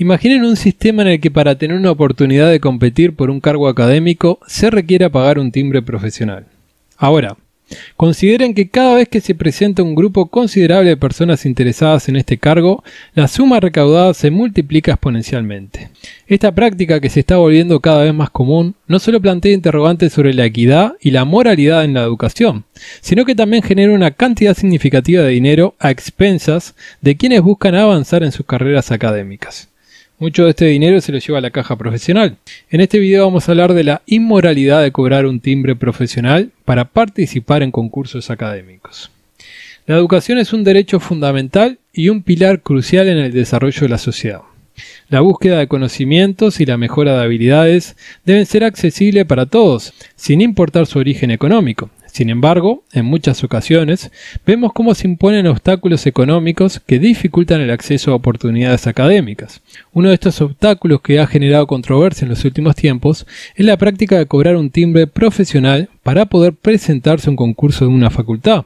Imaginen un sistema en el que para tener una oportunidad de competir por un cargo académico se requiera pagar un timbre profesional. Ahora, consideren que cada vez que se presenta un grupo considerable de personas interesadas en este cargo, la suma recaudada se multiplica exponencialmente. Esta práctica que se está volviendo cada vez más común no solo plantea interrogantes sobre la equidad y la moralidad en la educación, sino que también genera una cantidad significativa de dinero a expensas de quienes buscan avanzar en sus carreras académicas. Mucho de este dinero se lo lleva a la caja profesional. En este video vamos a hablar de la inmoralidad de cobrar un timbre profesional para participar en concursos académicos. La educación es un derecho fundamental y un pilar crucial en el desarrollo de la sociedad. La búsqueda de conocimientos y la mejora de habilidades deben ser accesibles para todos, sin importar su origen económico, sin embargo, en muchas ocasiones vemos cómo se imponen obstáculos económicos que dificultan el acceso a oportunidades académicas. Uno de estos obstáculos que ha generado controversia en los últimos tiempos es la práctica de cobrar un timbre profesional para poder presentarse a un concurso de una facultad.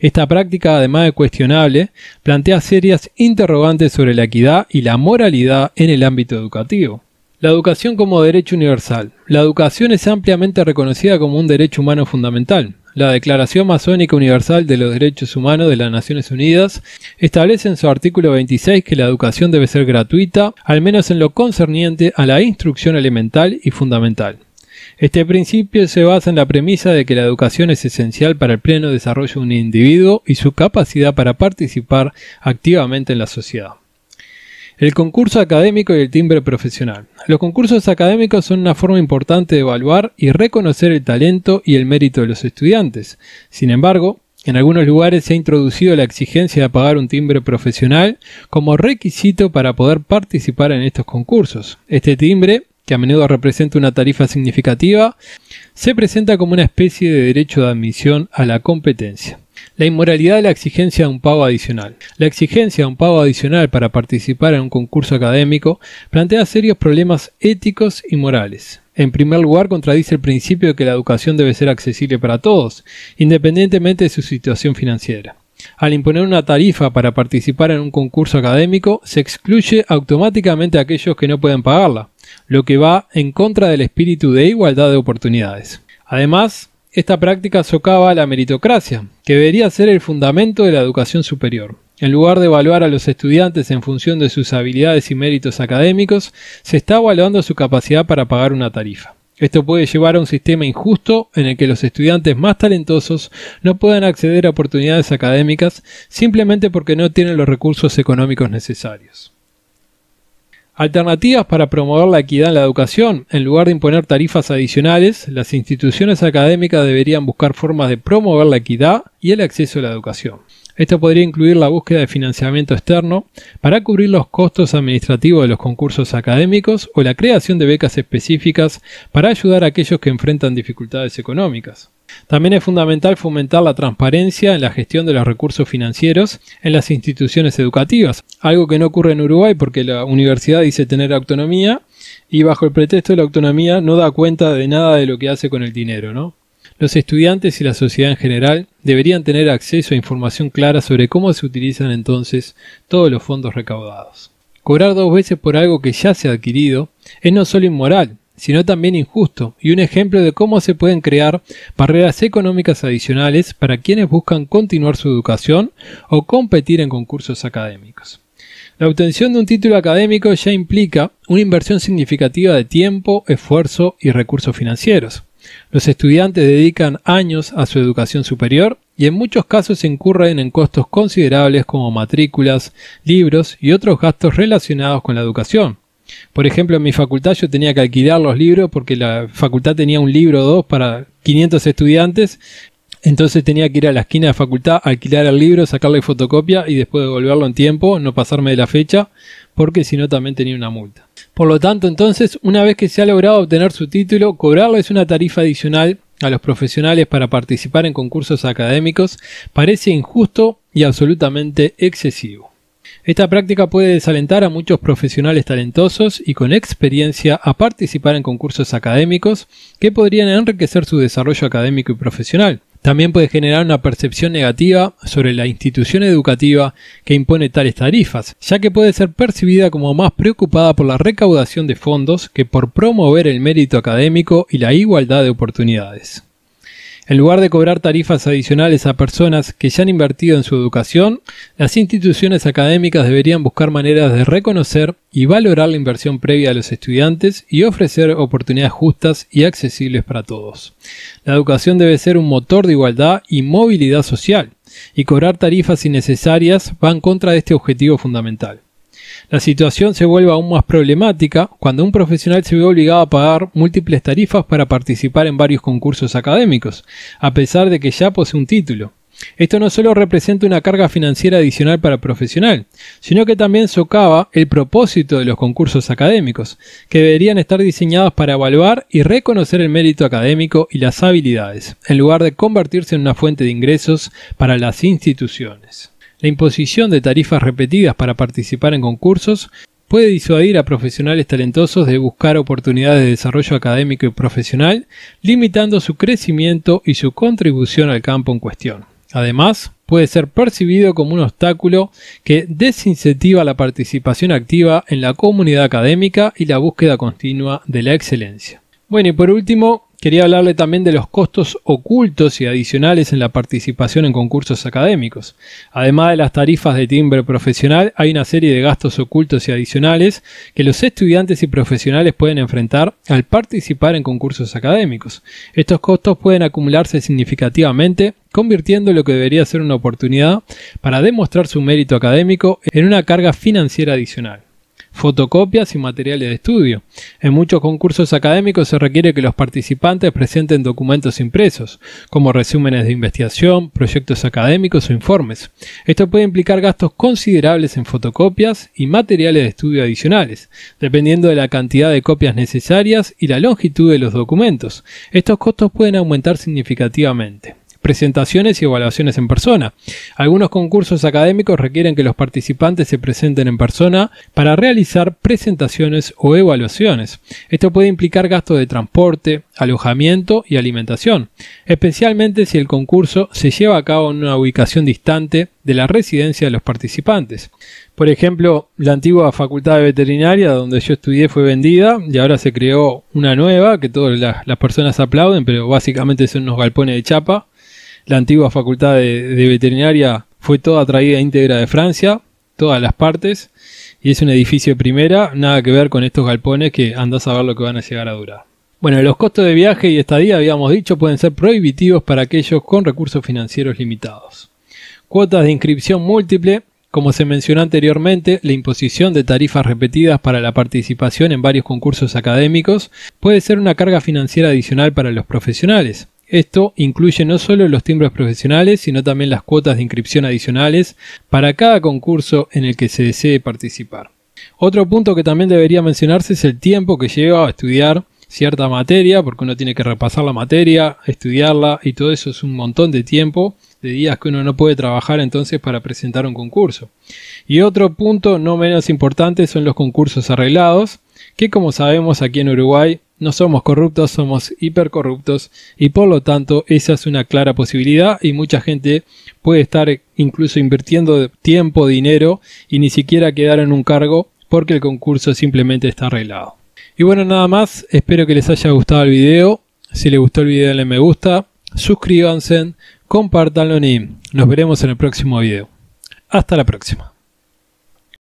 Esta práctica, además de cuestionable, plantea serias interrogantes sobre la equidad y la moralidad en el ámbito educativo. La educación como derecho universal. La educación es ampliamente reconocida como un derecho humano fundamental la Declaración Masónica Universal de los Derechos Humanos de las Naciones Unidas establece en su artículo 26 que la educación debe ser gratuita, al menos en lo concerniente a la instrucción elemental y fundamental. Este principio se basa en la premisa de que la educación es esencial para el pleno desarrollo de un individuo y su capacidad para participar activamente en la sociedad. El concurso académico y el timbre profesional. Los concursos académicos son una forma importante de evaluar y reconocer el talento y el mérito de los estudiantes. Sin embargo, en algunos lugares se ha introducido la exigencia de pagar un timbre profesional como requisito para poder participar en estos concursos. Este timbre, que a menudo representa una tarifa significativa, se presenta como una especie de derecho de admisión a la competencia. La inmoralidad de la exigencia de un pago adicional. La exigencia de un pago adicional para participar en un concurso académico plantea serios problemas éticos y morales. En primer lugar, contradice el principio de que la educación debe ser accesible para todos, independientemente de su situación financiera. Al imponer una tarifa para participar en un concurso académico, se excluye automáticamente a aquellos que no pueden pagarla, lo que va en contra del espíritu de igualdad de oportunidades. Además, esta práctica socava la meritocracia, que debería ser el fundamento de la educación superior. En lugar de evaluar a los estudiantes en función de sus habilidades y méritos académicos, se está evaluando su capacidad para pagar una tarifa. Esto puede llevar a un sistema injusto en el que los estudiantes más talentosos no puedan acceder a oportunidades académicas simplemente porque no tienen los recursos económicos necesarios. Alternativas para promover la equidad en la educación. En lugar de imponer tarifas adicionales, las instituciones académicas deberían buscar formas de promover la equidad y el acceso a la educación. Esto podría incluir la búsqueda de financiamiento externo para cubrir los costos administrativos de los concursos académicos o la creación de becas específicas para ayudar a aquellos que enfrentan dificultades económicas. También es fundamental fomentar la transparencia en la gestión de los recursos financieros en las instituciones educativas, algo que no ocurre en Uruguay porque la universidad dice tener autonomía y bajo el pretexto de la autonomía no da cuenta de nada de lo que hace con el dinero, ¿no? Los estudiantes y la sociedad en general deberían tener acceso a información clara sobre cómo se utilizan entonces todos los fondos recaudados. Cobrar dos veces por algo que ya se ha adquirido es no solo inmoral, sino también injusto, y un ejemplo de cómo se pueden crear barreras económicas adicionales para quienes buscan continuar su educación o competir en concursos académicos. La obtención de un título académico ya implica una inversión significativa de tiempo, esfuerzo y recursos financieros. Los estudiantes dedican años a su educación superior y en muchos casos incurren en costos considerables como matrículas, libros y otros gastos relacionados con la educación, por ejemplo, en mi facultad yo tenía que alquilar los libros porque la facultad tenía un libro o dos para 500 estudiantes. Entonces tenía que ir a la esquina de la facultad, alquilar el libro, sacarle fotocopia y después devolverlo en tiempo, no pasarme de la fecha, porque si no también tenía una multa. Por lo tanto, entonces, una vez que se ha logrado obtener su título, cobrarles una tarifa adicional a los profesionales para participar en concursos académicos parece injusto y absolutamente excesivo. Esta práctica puede desalentar a muchos profesionales talentosos y con experiencia a participar en concursos académicos que podrían enriquecer su desarrollo académico y profesional. También puede generar una percepción negativa sobre la institución educativa que impone tales tarifas, ya que puede ser percibida como más preocupada por la recaudación de fondos que por promover el mérito académico y la igualdad de oportunidades. En lugar de cobrar tarifas adicionales a personas que ya han invertido en su educación, las instituciones académicas deberían buscar maneras de reconocer y valorar la inversión previa de los estudiantes y ofrecer oportunidades justas y accesibles para todos. La educación debe ser un motor de igualdad y movilidad social, y cobrar tarifas innecesarias va en contra de este objetivo fundamental. La situación se vuelve aún más problemática cuando un profesional se ve obligado a pagar múltiples tarifas para participar en varios concursos académicos, a pesar de que ya posee un título. Esto no solo representa una carga financiera adicional para el profesional, sino que también socava el propósito de los concursos académicos, que deberían estar diseñados para evaluar y reconocer el mérito académico y las habilidades, en lugar de convertirse en una fuente de ingresos para las instituciones. La imposición de tarifas repetidas para participar en concursos puede disuadir a profesionales talentosos de buscar oportunidades de desarrollo académico y profesional, limitando su crecimiento y su contribución al campo en cuestión. Además, puede ser percibido como un obstáculo que desincentiva la participación activa en la comunidad académica y la búsqueda continua de la excelencia. Bueno, y por último, quería hablarle también de los costos ocultos y adicionales en la participación en concursos académicos. Además de las tarifas de timbre profesional, hay una serie de gastos ocultos y adicionales que los estudiantes y profesionales pueden enfrentar al participar en concursos académicos. Estos costos pueden acumularse significativamente convirtiendo lo que debería ser una oportunidad para demostrar su mérito académico en una carga financiera adicional fotocopias y materiales de estudio. En muchos concursos académicos se requiere que los participantes presenten documentos impresos, como resúmenes de investigación, proyectos académicos o informes. Esto puede implicar gastos considerables en fotocopias y materiales de estudio adicionales, dependiendo de la cantidad de copias necesarias y la longitud de los documentos. Estos costos pueden aumentar significativamente presentaciones y evaluaciones en persona. Algunos concursos académicos requieren que los participantes se presenten en persona para realizar presentaciones o evaluaciones. Esto puede implicar gastos de transporte, alojamiento y alimentación, especialmente si el concurso se lleva a cabo en una ubicación distante de la residencia de los participantes. Por ejemplo, la antigua Facultad de Veterinaria donde yo estudié fue vendida y ahora se creó una nueva que todas las, personas aplauden, pero básicamente son unos galpones de chapa la antigua facultad de, veterinaria fue toda traída íntegra de Francia, todas las partes, y es un edificio de primera, nada que ver con estos galpones que andás a ver lo que van a llegar a durar. Bueno, los costos de viaje y estadía, habíamos dicho, pueden ser prohibitivos para aquellos con recursos financieros limitados. Cuotas de inscripción múltiple, como se mencionó anteriormente, la imposición de tarifas repetidas para la participación en varios concursos académicos puede ser una carga financiera adicional para los profesionales. Esto incluye no solo los timbres profesionales, sino también las cuotas de inscripción adicionales para cada concurso en el que se desee participar. Otro punto que también debería mencionarse es el tiempo que lleva a estudiar cierta materia, porque uno tiene que repasar la materia, estudiarla y todo eso es un montón de tiempo, de días que uno no puede trabajar entonces para presentar un concurso. Y otro punto no menos importante son los concursos arreglados, que como sabemos aquí en Uruguay no somos corruptos, somos hipercorruptos y por lo tanto esa es una clara posibilidad y mucha gente puede estar incluso invirtiendo tiempo, dinero y ni siquiera quedar en un cargo porque el concurso simplemente está arreglado. Y bueno, nada más, espero que les haya gustado el video. Si les gustó el video denle me gusta, suscríbanse, compartanlo y nos veremos en el próximo video. Hasta la próxima.